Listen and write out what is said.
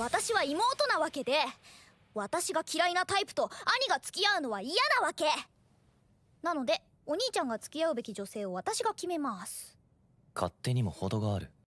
私は妹なわけで私が嫌いなタイプと兄が付き合うのは嫌なわけなのでお兄ちゃんが付き合うべき女性を私が決めます勝手にも程がある